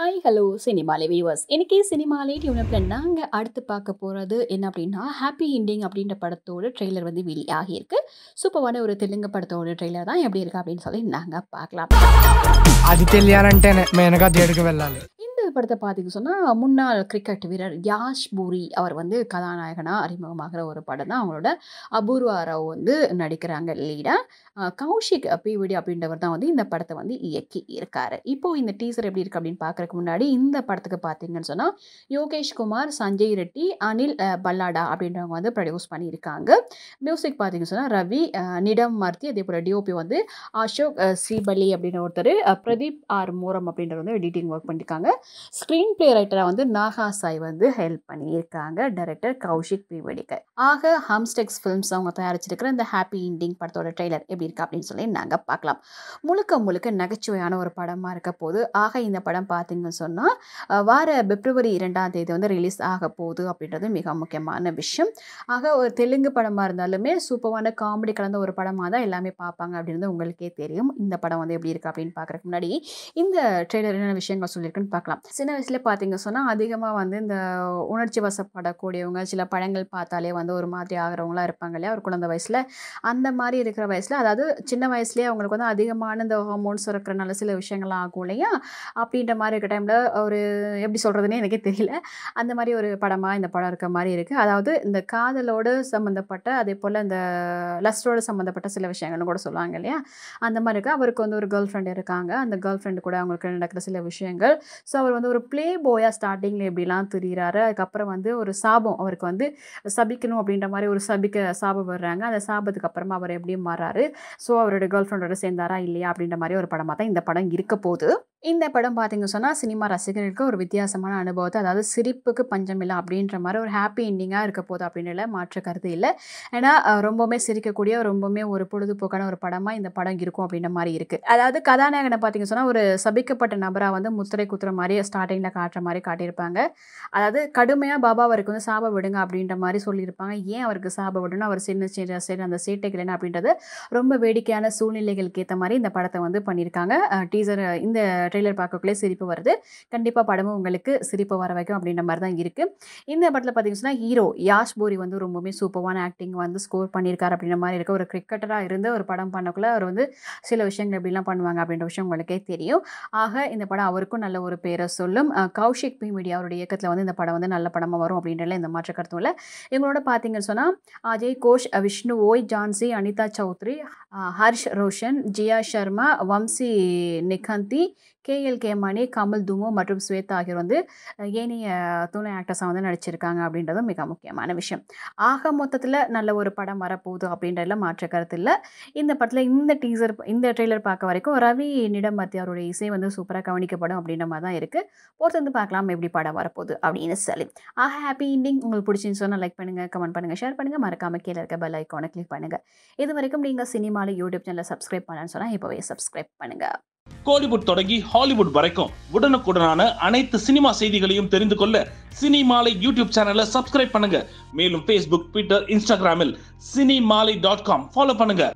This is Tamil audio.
ஹாய் ஹலோ சினிமாலே வியூவர்ஸ் இன்றைக்கி சினிமாலே டியூனப்பில் நாங்கள் அடுத்து பார்க்க போகிறது என்ன அப்படின்னா ஹாப்பி இண்டிங் அப்படின்ற படத்தோட ட்ரெய்லர் வந்து வெளியாகியிருக்கு சூப்பரான ஒரு தெலுங்கு படத்தோட ட்ரெய்லர் தான் எப்படி இருக்குது அப்படின்னு சொல்லி நாங்கள் பார்க்கலாம் அது எனக்கு அது எடுக்க వెళ్ళాలి படத்தை பார்த்திங்க சொன்னால் முன்னாள் கிரிக்கெட் வீரர் யாஷ் பூரி அவர் வந்து கதாநாயகனாக அறிமுகமாகிற ஒரு படம் தான் அவங்களோட அபூர்வா ராவ் வந்து நடிக்கிறாங்க லீடாக கௌஷிக் பிவிடி அப்படின்றவர் தான் வந்து இந்த படத்தை வந்து இயக்கி இருக்கார் இப்போது இந்த டீசர் எப்படி இருக்குது அப்படின்னு பார்க்குறக்கு முன்னாடி இந்த படத்துக்கு பார்த்தீங்கன்னு சொன்னால் யோகேஷ் குமார் சஞ்சய் ரெட்டி அனில் பல்லாடா அப்படின்றவங்க வந்து ப்ரொடியூஸ் பண்ணியிருக்காங்க மியூசிக் பார்த்தீங்கன்னு சொன்னால் ரவி நிடம் மார்த்தி அதே போல் டிஓபி வந்து அசோக் சிபலி அப்படின்ற ஒருத்தர் பிரதீப் ஆர் மூரம் அப்படின்றவர் வந்து எடிட்டிங் ஒர்க் பண்ணியிருக்காங்க ஸ்க்ரீன் பிளே ரைட்டராக வந்து நாகா சாய் வந்து ஹெல்ப் பண்ணியிருக்காங்க டைரக்டர் கௌஷிக் பிவடிகர் ஆக ஹம்ஸ்டெக்ஸ் ஃபிலிம்ஸ் அவங்க தயாரிச்சிருக்கிற இந்த ஹாப்பி இண்டிங் படத்தோட ட்ரெய்லர் எப்படி இருக்கா அப்படின்னு சொல்லி நாங்கள் பார்க்கலாம் முழுக்க முழுக்க நகைச்சுவையான ஒரு படமாக இருக்க போது ஆக இந்த படம் பார்த்தீங்கன்னு சொன்னால் வார பிப்ரவரி இரண்டாம் தேதி வந்து ரிலீஸ் ஆக போகுது அப்படின்றது மிக முக்கியமான விஷயம் ஆக ஒரு தெலுங்கு படமாக இருந்தாலுமே சூப்பரான காமெடி கலந்த ஒரு படமாக தான் எல்லாமே பார்ப்பாங்க அப்படின்றது உங்களுக்கே தெரியும் இந்த படம் வந்து எப்படி இருக்கா அப்படின்னு பார்க்குறதுக்கு முன்னாடி இந்த ட்ரெய்லர் என்னென்ன விஷயங்கள் சொல்லியிருக்குன்னு பார்க்கலாம் சின்ன வயசுல பார்த்தீங்க சொன்னால் அதிகமாக வந்து இந்த உணர்ச்சி வசப்படக்கூடியவங்க சில படங்கள் பார்த்தாலே வந்து ஒரு மாதிரி ஆகிறவங்களா இருப்பாங்க இல்லையா ஒரு குழந்த வயசில் அந்த மாதிரி இருக்கிற வயசில் அதாவது சின்ன வயசுலேயே அவங்களுக்கு வந்து அதிகமான இந்த ஹார்மோன்ஸ் இருக்கிறனால சில விஷயங்கள்லாம் ஆகும் இல்லையா அப்படின்ற மாதிரி இருக்கிற டைமில் ஒரு எப்படி சொல்கிறதுனே எனக்கே தெரியல அந்த மாதிரி ஒரு படமாக இந்த படம் இருக்க மாதிரி இருக்குது அதாவது இந்த காதலோடு சம்மந்தப்பட்ட அதே போல் இந்த லஸ்டோடு சம்மந்தப்பட்ட சில விஷயங்கள்னு கூட சொல்லுவாங்க இல்லையா அந்த மாதிரி இருக்குது அவருக்கு வந்து ஒரு கேர்ள் ஃப்ரெண்ட் இருக்காங்க அந்த கேர்ள் ஃப்ரெண்டு கூட அவங்களுக்கு நடக்கிற சில விஷயங்கள் ஸோ அவர் வந்து ஒரு பிளே பாயாக ஸ்டார்டிங்கில் எப்படிலாம் தெரிகிறாரு அதுக்கப்புறம் வந்து ஒரு சாபம் அவருக்கு வந்து சபிக்கணும் அப்படின்ற மாதிரி ஒரு சபிக்க சாபம் வர்றாங்க அந்த சாபத்துக்கு அப்புறமா அவர் எப்படி மாறாரு ஸோ அவரோட கேர்ள் ஃப்ரெண்டோட சேர்ந்தாரா இல்லையா அப்படின்ற மாதிரி ஒரு படமாக தான் இந்த படம் இருக்க போகுது இந்த படம் பார்த்திங்க சொன்னால் சினிமா ரசிகர்களுக்கு ஒரு வித்தியாசமான அனுபவத்தை அதாவது சிரிப்புக்கு பஞ்சமில்லை அப்படின்ற மாதிரி ஒரு ஹாப்பி எண்டிங்காக இருக்க போகுது அப்படின்ற மாற்று கருத்து இல்லை ஏன்னா ரொம்பவுமே சிரிக்கக்கூடிய ரொம்பவுமே ஒரு பொழுதுபோக்கான ஒரு படமாக இந்த படம் இருக்கும் அப்படின்ற மாதிரி இருக்குது அதாவது கதாநாயகனை பார்த்திங்க சொன்னால் ஒரு சபிக்கப்பட்ட நபராக வந்து முத்திரை குத்துற மாதிரி ஸ்டார்டிங்கில் காட்டுற மாதிரி காட்டியிருப்பாங்க அதாவது கடுமையாக பாபா அவருக்கு வந்து சாப விடுங்க அப்படின்ற மாதிரி சொல்லியிருப்பாங்க ஏன் அவருக்கு சாப விடணும் அவர் சின்ன சின்ன சரி அந்த சீட்டைகள் என்ன அப்படின்றது ரொம்ப வேடிக்கையான சூழ்நிலைகளுக்கு ஏற்ற மாதிரி இந்த படத்தை வந்து பண்ணியிருக்காங்க டீசர் இந்த ட்ரெய்லர் பார்க்கக்குள்ளே சிரிப்பு வருது கண்டிப்பாக படமும் உங்களுக்கு சிரிப்பு வர வைக்கும் அப்படின்ற மாதிரி தான் இருக்குது இந்த படத்தில் பார்த்தீங்கன்னா ஹீரோ யாஷ் போரி வந்து ரொம்பவுமே சூப்பரான ஆக்டிங் வந்து ஸ்கோர் பண்ணியிருக்காரு அப்படின்ற மாதிரி இருக்குது ஒரு கிரிக்கெட்டராக இருந்து ஒரு படம் பண்ணக்குள்ளே அவர் வந்து சில விஷயங்கள் எப்படிலாம் பண்ணுவாங்க அப்படின்ற விஷயம் உங்களுக்கே தெரியும் ஆக இந்த படம் அவருக்கும் நல்ல ஒரு பேரை சொல்லும் கௌஷிக் பி மீடியா அவருடைய இயக்கத்தில் வந்து இந்த படம் வந்து நல்ல படமாக வரும் அப்படின்றல இந்த மாற்ற கருத்தும் இல்லை இவங்களோட பார்த்தீங்கன்னு சொன்னால் அஜய் கோஷ் விஷ்ணு ஓய் ஜான்சி அனிதா சௌத்ரி ஹர்ஷ் ரோஷன் ஜியா சர்மா வம்சி நிகந்தி கேஎல் கே மணி கமல் துமு மற்றும் ஸ்வேதா ஆகியோர் வந்து ஏனைய துணை ஆக்டர்ஸாக வந்து நடிச்சிருக்காங்க அப்படின்றதும் மிக முக்கியமான விஷயம் ஆக மொத்தத்தில் நல்ல ஒரு படம் வரப்போகுது அப்படின்றதுல மாற்ற கருத்து இல்லை இந்த படத்தில் இந்த டீசர் இந்த ட்ரெய்லர் பார்க்க வரைக்கும் ரவி நிடமத்தி அவருடைய இசை வந்து சூப்பராக கவனிக்கப்படும் அப்படின்ற மாதிரி தான் இருக்குது பொறுத்து வந்து பார்க்கலாம் எப்படி படம் வரப்போகுது அப்படின்னு சொல்லி ஆக ஹாப்பி இண்டிங் உங்களுக்கு பிடிச்சின்னு சொன்னால் லைக் பண்ணுங்கள் கமெண்ட் பண்ணுங்கள் ஷேர் பண்ணுங்கள் மறக்காமல் கீழே இருக்க பெல் ஐக்கானை கிளிக் பண்ணுங்கள் இது வரைக்கும் நீங்கள் சினிமாவில் யூடியூப் சேனலில் சப்ஸ்கிரைப் பண்ணலான்னு சொன்னால் இப்போவே சப்ஸ்கிரைப் பண்ணுங்கள் கோலிவுட் தொடங்கி ஹாலிவுட் வரைக்கும் உடனுக்குடனான அனைத்து சினிமா செய்திகளையும் தெரிந்து கொள்ள சினிமாலை யூடியூப் சேனலை சப்ஸ்கிரைப் பண்ணுங்க மேலும் பேஸ்புக் ட்விட்டர் இன்ஸ்டாகிராமில் சினிமாலை டாட் காம் ஃபாலோ பண்ணுங்க